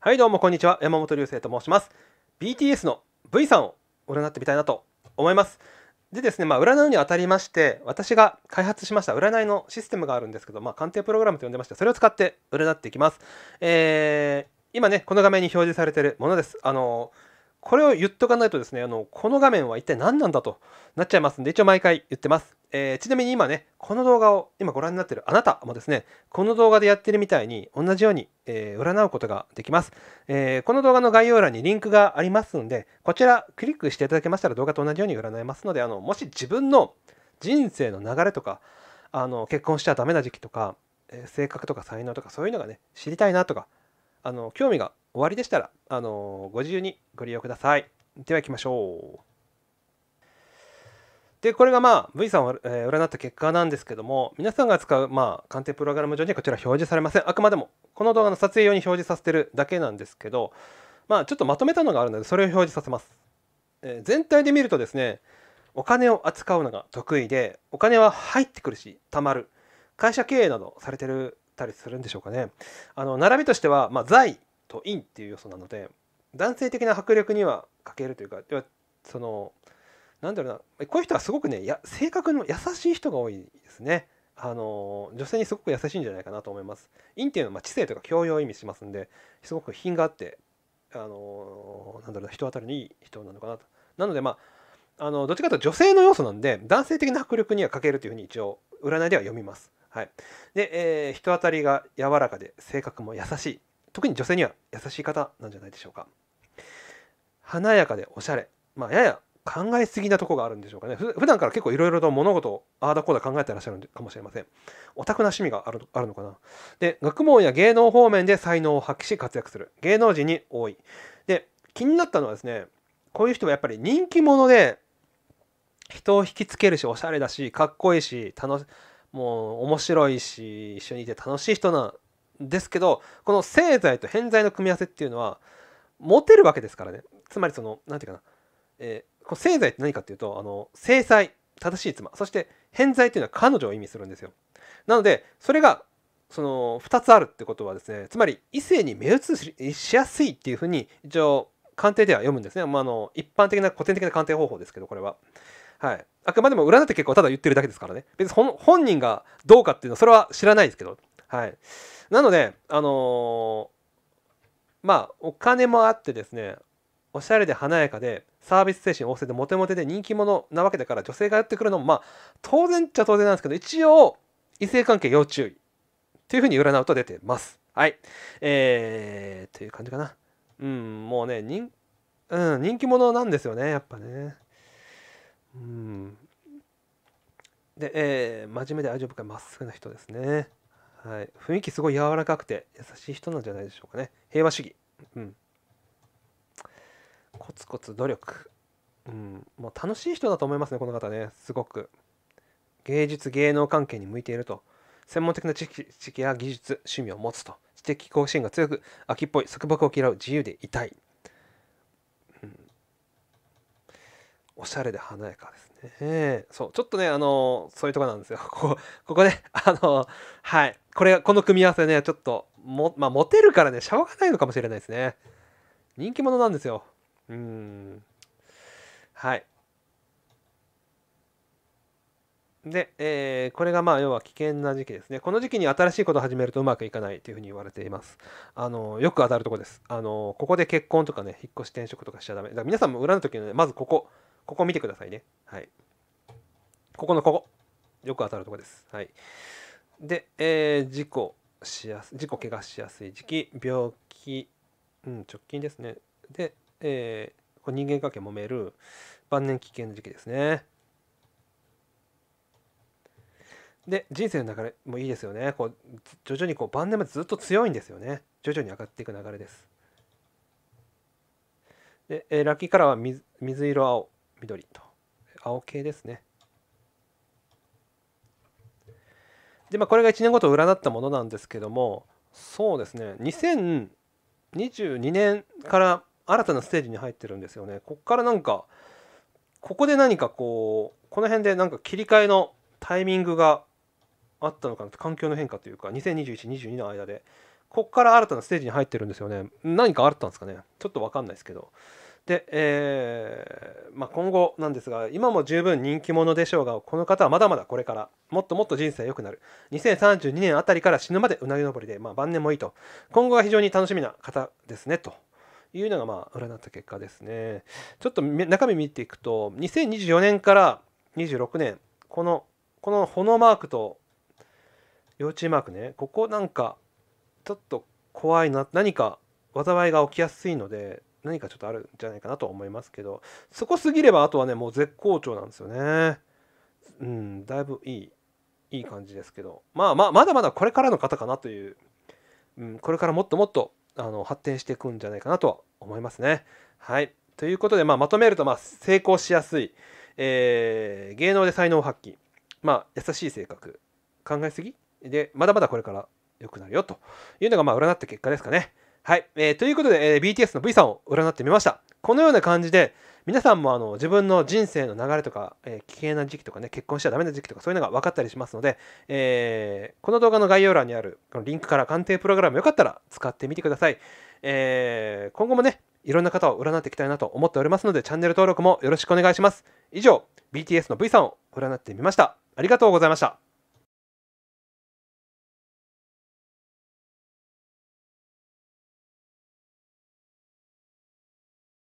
はいどうもこんにちは山本流星と申します BTS の V さんを占ってみたいなと思いますでですねまあ占うにあたりまして私が開発しました占いのシステムがあるんですけどまあ鑑定プログラムと呼んでましてそれを使って占っていきますえー、今ねこの画面に表示されているものですあのーこれを言っとかないとですねあのこの画面は一体何なんだとなっちゃいますんで一応毎回言ってます、えー、ちなみに今ねこの動画を今ご覧になってるあなたもですねこの動画でやってるみたいに同じように、えー、占うことができます、えー、この動画の概要欄にリンクがありますんでこちらクリックしていただけましたら動画と同じように占えますのであのもし自分の人生の流れとかあの結婚しちゃダメな時期とかえ性格とか才能とかそういうのがね知りたいなとかあの興味が終わりでしたらあのご自由にご利用くださいでは行きましょうでこれがまあ V さんを占った結果なんですけども皆さんが使うまあ鑑定プログラム上にこちら表示されませんあくまでもこの動画の撮影用に表示させてるだけなんですけどまあちょっとまとめたのがあるのでそれを表示させます、えー、全体で見るとですねお金を扱うのが得意でお金は入ってくるし貯まる会社経営などされてるったりするんでしょうかね。あの並びとしては、まあ、在と陰っていう要素なので男性的な迫力には欠けるというかそのなんだろうなこういう人はすごくねや性格の優しい人が多いですね。あの女性にすごく優しいんじゃないかなと思います。陰っていうのはま知性とか教養を意味しますんですごく品があってあのなんだろう人当たりのいい人なのかなと。なのでまああのどっちかというと女性の要素なんで男性的な迫力には欠けるというふうに一応占いでは読みます。はい、で、えー、人当たりが柔らかで性格も優しい特に女性には優しい方なんじゃないでしょうか華やかでおしゃれ、まあ、やや考えすぎなとこがあるんでしょうかね普段から結構いろいろと物事をああだこうだ考えてらっしゃるかもしれませんオタクな趣味があるあるのかなで学問や芸能方面で才能を発揮し活躍する芸能人に多いで気になったのはですねこういう人はやっぱり人気者で人を引きつけるしおしゃれだしかっこいいし楽もう面白いし一緒にいて楽しい人なんですけどこの正罪と偏在の組み合わせっていうのはモテるわけですからねつまりその何て言うかな、えー、この正罪って何かっていうとあの正妻正しい妻そして偏在っていうのは彼女を意味するんですよなのでそれがその2つあるってことはですねつまり異性に目移りしやすいっていうふうに一応鑑定では読むんですね、まあ、あの一般的な古典的な鑑定方法ですけどこれははいあくまでも占って結構ただ言ってるだけですからね別に本人がどうかっていうのはそれは知らないですけどはいなのであのー、まあお金もあってですねおしゃれで華やかでサービス精神旺盛でモテモテで人気者なわけだから女性がやってくるのもまあ当然っちゃ当然なんですけど一応異性関係要注意というふうに占うと出てますはいえー、という感じかなうんもうね人,、うん、人気者なんですよねやっぱねで、えー、真面目で愛情深いまっすぐな人ですね、はい、雰囲気すごい柔らかくて優しい人なんじゃないでしょうかね平和主義、うん、コツコツ努力、うん、もう楽しい人だと思いますねこの方ねすごく芸術芸能関係に向いていると専門的な知識や技術趣味を持つと知的好奇心が強く秋っぽい束縛を嫌う自由でいたいおしゃれで華やかですね。そうちょっとねあのそういうとこなんですよ。ここここねあのはいこれこの組み合わせねちょっともまあ、モテるからねしょうがないのかもしれないですね。人気者なんですよ。うんはいで、えー、これがまあ要は危険な時期ですね。この時期に新しいことを始めるとうまくいかないというふうに言われています。あのよく当たるとこです。あのここで結婚とかね、引っ越し転職とかしちゃダメ。だから皆さんも裏の時のね、まずここ、ここ見てくださいね。はい。ここのここ。よく当たるとこです。はい。で、えー、事故しやす事故怪我しやすい時期、病気、うん、直近ですね。で、えー、こ人間関係揉める晩年危険の時期ですね。で人生の流れもいいですよねこう徐々にこう晩年までずっと強いんですよね徐々に上がっていく流れですで、えー、ラッキーカラーは水水色青緑と青系ですねでまあこれが1年ごと占ったものなんですけどもそうですね2022年から新たなステージに入ってるんですよねこっからなんかここで何かこうこの辺でなんか切り替えのタイミングがあったのかな環境の変化というか202122の間でここから新たなステージに入ってるんですよね何かあったんですかねちょっと分かんないですけどで、えー、まあ、今後なんですが今も十分人気者でしょうがこの方はまだまだこれからもっともっと人生良くなる2032年あたりから死ぬまでうなぎ登りで、まあ、晩年もいいと今後が非常に楽しみな方ですねというのがまあ占った結果ですねちょっと中身見ていくと2024年から26年このこの炎マークと幼稚マークねここなんかちょっと怖いな何か災いが起きやすいので何かちょっとあるんじゃないかなと思いますけどそこ過ぎればあとはねもう絶好調なんですよねうんだいぶいいいい感じですけどまあまあまだまだこれからの方かなという、うん、これからもっともっとあの発展していくんじゃないかなとは思いますねはいということで、まあ、まとめると、まあ、成功しやすい、えー、芸能で才能発揮、まあ、優しい性格考えすぎでまだまだこれから良くなるよというのが、まあ、占った結果ですかねはい、えー、ということで、えー、BTS の V さんを占ってみました。このような感じで皆さんもあの自分の人生の流れとか、えー、危険な時期とかね結婚しちゃダメな時期とかそういうのが分かったりしますので、えー、この動画の概要欄にあるこのリンクから鑑定プログラムよかったら使ってみてください、えー、今後もねいろんな方を占っていきたいなと思っておりますのでチャンネル登録もよろしくお願いします以上 BTS の V さんを占ってみましたありがとうございました